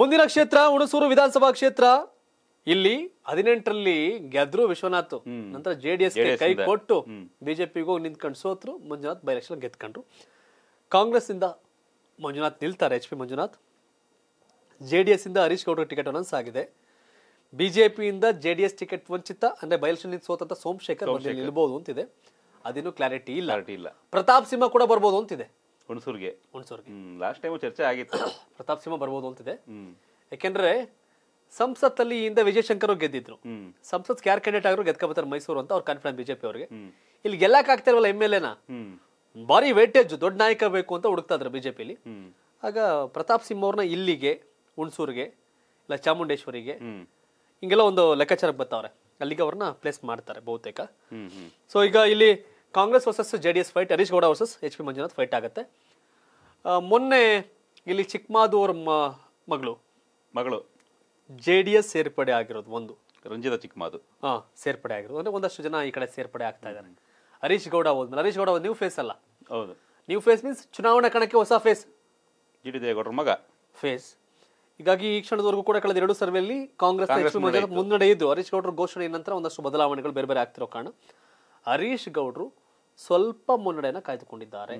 ಮುಂದಿನ ಕ್ಷೇತ್ರ ಹುಣಸೂರು ವಿಧಾನಸಭಾ ಕ್ಷೇತ್ರ ಇಲ್ಲಿ ಹದಿನೆಂಟರಲ್ಲಿ ಗೆದ್ರು ವಿಶ್ವನಾಥ್ ನಂತರ ಜೆಡಿಎಸ್ ಕೈ ಕೊಟ್ಟು ಬಿಜೆಪಿಗೂ ನಿಂತ್ಕೊಂಡು ಸೋತ್ರು ಮಂಜುನಾಥ್ ಬೈಲೆಕ್ಷನ್ ಗೆದ್ಕೊಂಡ್ರು ಕಾಂಗ್ರೆಸ್ ಇಂದ ಮಂಜುನಾಥ್ ನಿಲ್ತಾರೆ ಎಚ್ ಪಿ ಮಂಜುನಾಥ್ ಜೆಡಿಎಸ್ ಇಂದ ಹರೀಶ್ ಗೌಡ್ರ ಟಿಕೆಟ್ ಅನೌನ್ಸ್ ಆಗಿದೆ ಬಿಜೆಪಿಯಿಂದ ಜೆಡಿಎಸ್ ಟಿಕೆಟ್ ವಂಚಿತ ಅಂದ್ರೆ ಬಯಲಕ್ಷನ್ ಸೋತಂತ ಸೋಮಶೇಖರ್ ನಿಲ್ಬಹುದು ಅಂತಿದೆ ಅದೇನು ಕ್ಲಾರಿಟಿ ಇಲ್ಲ ಇಲ್ಲ ಪ್ರತಾಪ್ ಸಿಂಹ ಕೂಡ ಬರ್ಬೋದು ಅಂತಿದೆ ಹುಣಸೂರ್ಗೆ ಹುಣಸೂರ್ಗೆ लास्ट ಟೈಮ್ ಚರ್ಚೆ ಆಗಿತ್ತು ಪ್ರತಾಪ್ ಸಿಮ್ಮ ಬರಬಹುದು ಅಂತ ಇದೆ ಯಕಂದ್ರೆ ಸಂಸತ್ತಲ್ಲಿ ಇಂದ ವಿಜಯಶಂಕರು ಗೆದ್ದಿದ್ದರು ಸಂಸತ್ ಕ್ಯಾಂಡಿಡೇಟ್ ಆಗ್ರು ಗೆತ್ಕೊಂಡು ಬತರ ಮೈಸೂರು ಅಂತ ಅವರ ಕಾನ್ಫರೆನ್ಸ್ ಬಿಜೆಪಿ ಅವರಿಗೆ ಇಲ್ಲಿ ಗೆಲ್ಲಕ್ಕೆ ಆಗ್ತಾರೋ ಇಲ್ಲವೋ एमएलಎನಾ ಬಾರಿ weightage ದೊಡ್ಡ ನಾಯಕ ಬೇಕು ಅಂತ ಹುಡುಕ್ತಿದ್ರು ಬಿಜೆಪಿ ಅಲ್ಲಿ ಆಗ ಪ್ರತಾಪ್ ಸಿಮ್ಮ ಅವರನ್ನ ಇಲ್ಲಿಗೆ ಹುಣಸೂರ್ಗೆ ಇಲ್ಲ ಚಾಮುಂಡೇಶ್ವರಿಗೆ ಹಿಂಗೇಲೋ ಒಂದು ಲೆಕ್ಕಚಾರಕ್ಕೆ ಬತ್ತಾವರೆ ಅಲ್ಲಿಗವರನ್ನ ಪ್ಲೇಸ್ ಮಾಡ್ತಾರೆ ಬಹುತೇಕ ಸೋ ಈಗ ಇಲ್ಲಿ Congress versus J D S fight Harish Gowda versus H P Manjunath fight ಆಗುತ್ತೆ ಮೊನ್ನೆ ಇಲ್ಲಿ ಚಿಕ್ಕಮಾದು ಅವ್ರ ಮಗಳು ಮಗಳು ಜೆ ಡಿ ಎಸ್ ಸೇರ್ಪಡೆ ಆಗಿರೋದು ಒಂದು ರಂಜಿತಾ ಚಿಕ್ಕಮಾದು ಹಾ ಸೇರ್ಪಡೆ ಆಗಿರೋದು ಅಂದರೆ ಒಂದಷ್ಟು ಜನ ಈ ಕಡೆ ಸೇರ್ಪಡೆ ಆಗ್ತಾ ಇದ್ದಾರೆ ಹರೀಶ್ ಗೌಡ ಹೋದ್ಮೇಲೆ ಹರೀಶ್ ಗೌಡ ನ್ಯೂ ಫೇಸ್ ಅಲ್ಲ ಹೌದು ನ್ಯೂ ಫೇಸ್ ಮೀನ್ಸ್ ಚುನಾವಣಾ ಕಣಕ್ಕೆ ಹೊಸ ಫೇಸ್ ಜಿ ಡಿ ದೇವೇಗೌಡರ ಮಗ ಫೇಸ್ ಹೀಗಾಗಿ ಈ ಕ್ಷಣದವರೆಗೂ ಕೂಡ ಕಳೆದ ಎರಡು ಸರ್ವೆಯಲ್ಲಿ ಕಾಂಗ್ರೆಸ್ ಮುನ್ನಡೆ ಇದ್ದು ಹರೀಶ್ ಗೌಡರ ಘೋಷಣೆ ನಂತರ ಒಂದಷ್ಟು ಬದಲಾವಣೆಗಳು ಬೇರೆ ಬೇರೆ ಆಗ್ತಿರೋ ಕಾರಣ ಹರೀಶ್ ಗೌಡರು ಸ್ವಲ್ಪ ಮುನ್ನಡೆಯನ್ನು ಕಾಯ್ದುಕೊಂಡಿದ್ದಾರೆ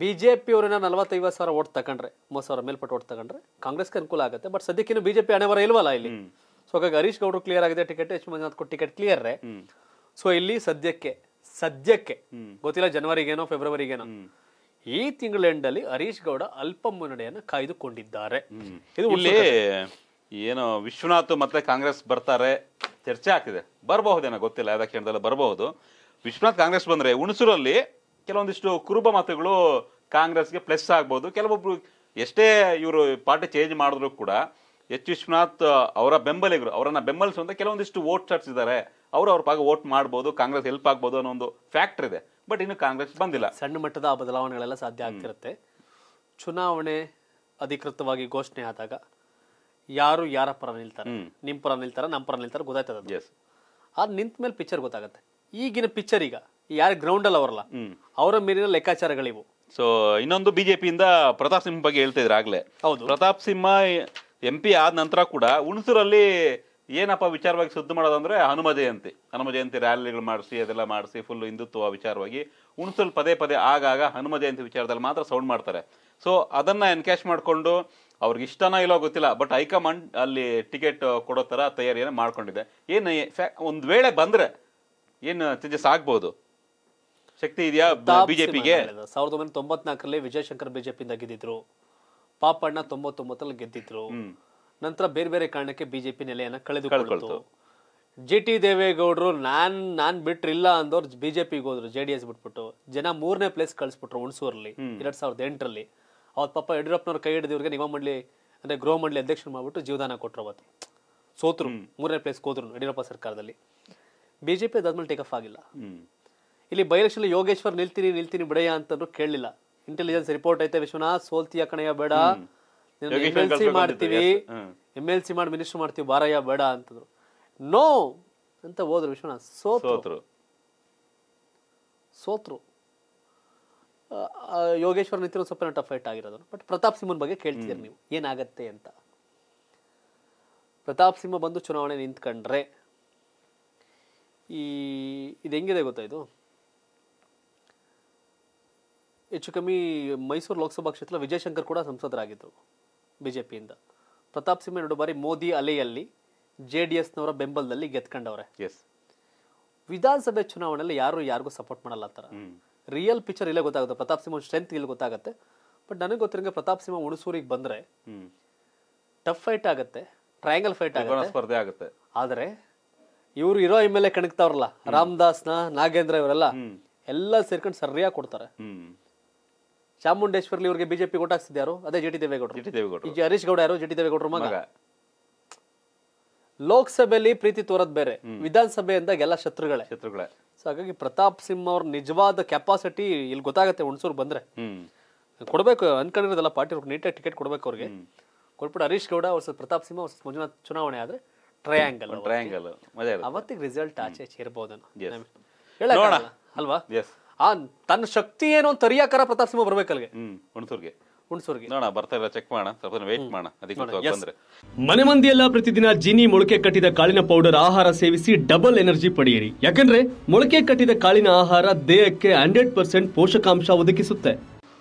ಬಿಜೆಪಿಯವರನ್ನ ನಲವತ್ತೈವತ್ತು ಸಾವಿರ ಓಟ್ ತಗೊಂಡ್ರೆ ಮೂವತ್ತು ಸಾವಿರ ಮೇಲ್ಪಟ್ಟು ಓಟ್ ತಗೊಂಡ್ರೆ ಕಾಂಗ್ರೆಸ್ಗೆ ಅನುಕೂಲ ಆಗುತ್ತೆ ಬಟ್ ಸದ್ಯಕ್ಕೇನು ಬಿಜೆಪಿ ಹಣೆವರ ಇಲ್ವಲ್ಲ ಇಲ್ಲಿ ಸೊ ಹಾಗಾಗಿ ಹರೀಶ್ ಗೌಡರು ಕ್ಲಿಯರ್ ಆಗಿದೆ ಟಿಕೆಟ್ ಎಚ್ ಮಂಜುನಾಥ್ ಕೊಟ್ಟು ಟಿಕೆಟ್ ಕ್ಲಿಯರ್ ಸೊ ಇಲ್ಲಿ ಸದ್ಯಕ್ಕೆ ಸದ್ಯಕ್ಕೆ ಗೊತ್ತಿಲ್ಲ ಜನವರಿಗೇನೋ ಫೆಬ್ರವರಿಗೇನೋ ಈ ತಿಂಗಳ ಎಂಡಲ್ಲಿ ಹರೀಶ್ ಗೌಡ ಅಲ್ಪ ಮುನ್ನಡೆಯನ್ನು ಕಾಯ್ದುಕೊಂಡಿದ್ದಾರೆ ಇದು ಇಲ್ಲಿ ಏನು ವಿಶ್ವನಾಥ್ ಮತ್ತೆ ಕಾಂಗ್ರೆಸ್ ಬರ್ತಾರೆ ಚರ್ಚೆ ಆಗ್ತಿದೆ ಬರಬಹುದೇನೋ ಗೊತ್ತಿಲ್ಲ ಯಾವ್ದಕ್ಕೆ ಬರಬಹುದು ವಿಶ್ವನಾಥ್ ಕಾಂಗ್ರೆಸ್ ಬಂದ್ರೆ ಹುಣಸೂರಲ್ಲಿ ಕೆಲವೊಂದಿಷ್ಟು ಕುರುಬ ಮತಗಳು ಕಾಂಗ್ರೆಸ್ಗೆ ಪ್ಲಸ್ ಆಗ್ಬೋದು ಕೆಲವೊಬ್ರು ಎಷ್ಟೇ ಇವರು ಪಾರ್ಟಿ ಚೇಂಜ್ ಮಾಡಿದ್ರು ಕೂಡ ಎಚ್ ವಿಶ್ವನಾಥ್ ಅವರ ಬೆಂಬಲಿಗರು ಅವರನ್ನ ಬೆಂಬಲಿಸುವಂತ ಕೆಲವೊಂದಿಷ್ಟು ವೋಟ್ ಇದ್ದಾರೆ ಅವರು ಅವ್ರ ಪಾಗ ವೋಟ್ ಮಾಡ್ಬೋದು ಕಾಂಗ್ರೆಸ್ ಹೆಲ್ಪ್ ಆಗ್ಬೋದು ಅನ್ನೋ ಒಂದು ಫ್ಯಾಕ್ಟರ್ ಇದೆ ಬಟ್ ಇನ್ನು ಕಾಂಗ್ರೆಸ್ ಬಂದಿಲ್ಲ ಸಣ್ಣ ಮಟ್ಟದ ಬದಲಾವಣೆಗಳೆಲ್ಲ ಸಾಧ್ಯ ಆಗ್ತಿರುತ್ತೆ ಚುನಾವಣೆ ಅಧಿಕೃತವಾಗಿ ಘೋಷಣೆ ಆದಾಗ ಯಾರು ಯಾರ ಪರ ನಿಲ್ತಾರೆ ನಿಮ್ಮ ಪರ ನಿಲ್ತಾರ ನಮ್ಮ ಪರ ನಿಲ್ತಾರ ಗೊತ್ತಾಯ್ತದ ಅದು ಆ ನಿಂತ ಮೇಲೆ ಪಿಕ್ಚರ್ ಗೊತ್ತಾಗುತ್ತೆ ಈಗಿನ ಪಿಕ್ಚರ್ ಈಗ ಯಾರು ಗ್ರೌಂಡ್ ಅಲ್ಲಿ ಅವರಲ್ಲ ಅವರ ಮೇಲಿನ ಲೆಕ್ಕಾಚಾರಗಳಿವು ಸೊ ಇನ್ನೊಂದು ಬಿಜೆಪಿಯಿಂದ ಪ್ರತಾಪ್ ಸಿಂಹ ಬಗ್ಗೆ ಹೇಳ್ತಾ ಇದ್ರು ಆಗ್ಲೇ ಹೌದು ಪ್ರತಾಪ್ ಸಿಂಹ ಎಂ ಪಿ ಆದ ನಂತರ ಕೂಡ ಹುಣಸೂರಲ್ಲಿ ಏನಪ್ಪ ವಿಚಾರವಾಗಿ ಸುದ್ದಿ ಮಾಡೋದಂದ್ರೆ ಹನುಮ ಜಯಂತಿ ಹನುಮ ಜಯಂತಿ ರ್ಯಾಲಿಗಳು ಮಾಡಿಸಿ ಅದೆಲ್ಲ ಮಾಡಿಸಿ ಫುಲ್ ಹಿಂದುತ್ವ ವಿಚಾರವಾಗಿ ಹುಣಸೂರು ಪದೇ ಪದೇ ಆಗಾಗ ಹನುಮ ಜಯಂತಿ ವಿಚಾರದಲ್ಲಿ ಮಾತ್ರ ಸೌಂಡ್ ಮಾಡ್ತಾರೆ ಸೊ ಅದನ್ನ ಎನ್ಕ್ಯಾಶ್ ಮಾಡಿಕೊಂಡು ಅವ್ರಿಗೆ ಇಷ್ಟನೋ ಇಲ್ಲೋ ಗೊತ್ತಿಲ್ಲ ಬಟ್ ಹೈಕಮಾಂಡ್ ಅಲ್ಲಿ ಟಿಕೆಟ್ ಕೊಡೋ ಥರ ತಯಾರಿಯನ್ನು ಮಾಡ್ಕೊಂಡಿದೆ ಏನು ಒಂದು ವೇಳೆ ಬಂದರೆ ಏನ್ ತೇಜಸ್ ಆಗ್ಬೋದು ಶಕ್ತಿ ಇದೆಯಾ ಬಿಜೆಪಿಗೆ ಸಾವಿರದ ಒಂಬೈನೂರ ತೊಂಬತ್ನಾಲ್ಕರಲ್ಲಿ ವಿಜಯಶಂಕರ್ ಬಿಜೆಪಿಯಿಂದ ಗೆದ್ದಿದ್ರು ಪಾಪಣ್ಣ ತೊಂಬತ್ತೊಂಬತ್ತರಲ್ಲಿ ಗೆದ್ದಿದ್ರು ನಂತರ ಬೇರೆ ಬೇರೆ ಕಾರಣಕ್ಕೆ ಬಿಜೆಪಿ ನೆಲೆಯನ್ನ ಕಳೆದುಕೊಳ್ತು ಜಿ ಟಿ ದೇವೇಗೌಡರು ನಾನ್ ನಾನ್ ಬಿಟ್ರಿಲ್ಲ ಅಂದವ್ರು ಬಿಜೆಪಿಗೆ ಹೋದ್ರು ಜೆ ಡಿ ಎಸ್ ಬಿಟ್ಬಿಟ್ಟು ಜನ ಮೂರನೇ ಪ್ಲೇಸ್ ಕಳಿಸ್ಬಿಟ್ರು ಹುಣಸೂರಲ್ಲಿ ಎರಡ್ ಸಾವಿರದ ಎಂಟರಲ್ಲಿ ಅವ್ರ ಪಾಪ ಯಡಿಯೂರಪ್ಪನವ್ರ ಕೈ ಹಿಡಿದವ್ರಿಗೆ ನಿಗಮ ಮಂಡಳಿ ಅಂದ್ರೆ ಗೃಹ ಮಂಡಳಿ ಅಧ್ಯಕ್ಷರು ಮಾಡ್ಬಿಟ್ಟು ಜೀವದಾನ ಕೊಟ್ರು ಅವತ್ತು ಸೋತ್ರು ಮೂರನೇ ಪ್ಲೇಸ್ ಹೋದ್ರು ಯಡಿಯೂರಪ್ಪ ಸರ್ಕಾರದಲ್ಲಿ ಬಿಜೆಪಿ ಅದಾದ್ಮೇಲೆ ಟೇಕ್ ಆಫ್ ಆಗಿಲ್ಲ ಇಲ್ಲಿ ಬೈ ಯೋಗೇಶ್ವರ್ ನಿಲ್ತೀನಿ ನಿಲ್ತೀನಿ ಬಿಡಯ್ಯ ಅಂತಂದ್ರು ಕೇಳಲಿಲ್ಲ ಇಂಟೆಲಿಜೆನ್ಸ್ ರಿಪೋರ್ಟ್ ಐತೆ ವಿಶ್ವನಾಥ್ ಸೋಲ್ತಿಯ ಕಣಯ್ಯ ಬೇಡ ಎಲ್ ಸಿ ಮಾಡ್ತೀವಿ ಎಮ್ ಎಲ್ ಸಿ ಮಾಡಿ ಮಿನಿಸ್ಟರ್ ಮಾಡ್ತೀವಿ ಬಾರಯ್ಯ ಬೇಡ ಅಂತಂದ್ರು ನೋ ಅಂತ ಹೋದ್ರು ವಿಶ್ವನಾಥ್ ಸೋತ್ರು ಸೋತ್ರು ಯೋಗೇಶ್ವರ್ ನಿಂತಿರೋ ಸ್ವಲ್ಪ ನಟ ಫೈಟ್ ಆಗಿರೋದು ಬಟ್ ಪ್ರತಾಪ್ ಸಿಂಹನ್ ಬಗ್ಗೆ ಕೇಳ್ತಿದ್ದೀರಿ ನೀವು ಏನಾಗತ್ತೆ ಅಂತ ಪ್ರತಾಪ್ ಸಿಂಹ ಬಂದು ಚುನಾವಣೆ ನಿಂತ್ಕೊಂಡ್ರೆ ಈ ಇದು ಹೆಂಗಿದೆ ಗೊತ್ತಾ ಇದು ಹೆಚ್ಚು ಕಮ್ಮಿ ಮೈಸೂರು ಲೋಕಸಭಾ ಕ್ಷೇತ್ರ ವಿಜಯಶಂಕರ್ ಕೂಡ ಸಂಸದರಾಗಿದ್ದರು ಬಿ ಜೆ ಪಿಯಿಂದ ಪ್ರತಾಪ್ ಸಿಂಹ ಎರಡು ಬಾರಿ ಮೋದಿ ಅಲೆಯಲ್ಲಿ ಜೆ ಡಿ ಎಸ್ನವರ ಬೆಂಬಲದಲ್ಲಿ ಗೆದ್ಕೊಂಡವ್ರೆ ಎಸ್ ವಿಧಾನಸಭೆ ಚುನಾವಣೆಯಲ್ಲಿ ಯಾರು ಯಾರಿಗೂ ಸಪೋರ್ಟ್ ಮಾಡಲ್ಲ ಥರ ರಿಯಲ್ ಪಿಕ್ಚರ್ ಇಲ್ಲೇ ಗೊತ್ತಾಗುತ್ತೆ ಪ್ರತಾಪ್ ಸಿಂಹ ಸ್ಟ್ರೆಂತ್ ಇಲ್ಲಿ ಗೊತ್ತಾಗುತ್ತೆ ಬಟ್ ನನಗೆ ಗೊತ್ತಿರಂಗೆ ಪ್ರತಾಪ್ ಸಿಂಹ ಹುಣಸೂರಿಗೆ ಬಂದರೆ ಟಫ್ ಫೈಟ್ ಆಗುತ್ತೆ ಟ್ರಯಾಂಗಲ್ ಫೈಟ್ ಆಗುತ್ತೆ ಸ್ಪರ್ಧೆ ಆಗುತ್ತೆ ಆದರೆ ಇವ್ರು ಇರೋ ಎಮ್ ಎಲ್ ಎ ಕಣಕ್ತಾವ್ರಲ್ಲ ರಾಮದಾಸ್ನ ನಾಗೇಂದ್ರ ಇವರೆಲ್ಲ ಎಲ್ಲ ಸೇರ್ಕೊಂಡು ಸರಿಯಾಗಿ ಕೊಡ್ತಾರೆ ಚಾಮುಂಡೇಶ್ವರ್ಲಿ ಇವ್ರಿಗೆ ಬಿಜೆಪಿ ಓಟ್ ಯಾರು ಅದೇ ಜಿ ಟಿ ದೇವೇಗೌಡರು ಜಿ ದೇವೇಗೌಡರು ಹರೀಶ್ ಗೌಡ ಯಾರು ಜಿ ಟಿ ದೇವೇಗೌಡರು ಮಗ ಲೋಕಸಭೆಯಲ್ಲಿ ಪ್ರೀತಿ ತೋರದ್ ಬೇರೆ ವಿಧಾನಸಭೆಯಿಂದ ಅಂದಾಗ ಎಲ್ಲ ಶತ್ರುಗಳೇ ಶತ್ರುಗಳೇ ಸೊ ಹಾಗಾಗಿ ಪ್ರತಾಪ್ ಸಿಂಹ ಅವ್ರ ನಿಜವಾದ ಕೆಪಾಸಿಟಿ ಇಲ್ಲಿ ಗೊತ್ತಾಗತ್ತೆ ಹುಣ್ಸೂರ್ ಬಂದ್ರೆ ಕೊಡ್ಬೇಕು ಅನ್ಕೊಂಡಿರೋದಲ್ಲ ಪಾರ್ಟಿ ನೀಟಾಗಿ ಟಿಕೆಟ್ ಕೊಡ್ಬೇಕು ಅವ್ರಿಗೆ ಕೊಟ್ಬಿಟ್ಟು ಹರೀಶ್ ಗೌಡ ಅವ್ರ ಪ್ರತಾಪ್ ಸಿಂಹ ಮುಂಜಾನೆ ಚುನಾವಣೆ ಆದ್ರೆ ಟ್ರಯಾಂಗಲ್ ಟ್ರಯಾಂಗಲ್ ಮಜಾ ಅವತ್ತಿಗೆ ರಿಸಲ್ಟ್ ಆಚೆ ಇರ್ಬೋದು ಹೇಳೋಣ ಅಲ್ವಾ ಎಸ್ ಆ ತನ್ನ ಶಕ್ತಿ ಏನು ಅಂತ ಅರಿಯಾಕರ ಪ್ರತಾಪ್ ಸಿಂಹ ಬರ್ಬೇಕಲ್ಗೆ ಹುಣಸೂರ್ಗೆ ಹುಣಸೂರ್ಗೆ ಚೆಕ್ ಮಾಡೋಣ ಸ್ವಲ್ಪ ವೇಟ್ ಮಾಡೋಣ ಅದಕ್ಕೆ ಬಂದ್ರೆ ಮನೆ ಮಂದಿಯೆಲ್ಲ ಪ್ರತಿದಿನ ಜಿನಿ ಮೊಳಕೆ ಕಟ್ಟಿದ ಕಾಳಿನ ಪೌಡರ್ ಆಹಾರ ಸೇವಿಸಿ ಡಬಲ್ ಎನರ್ಜಿ ಪಡೆಯಿರಿ ಯಾಕಂದ್ರೆ ಮೊಳಕೆ ಕಟ್ಟಿದ ಕಾಳಿನ ಆಹಾರ ದೇಹಕ್ಕೆ ಹಂಡ್ರೆಡ್ ಪರ್ಸೆಂಟ್ ಪೋಷಕಾಂಶ ಒದಗಿಸುತ್ತೆ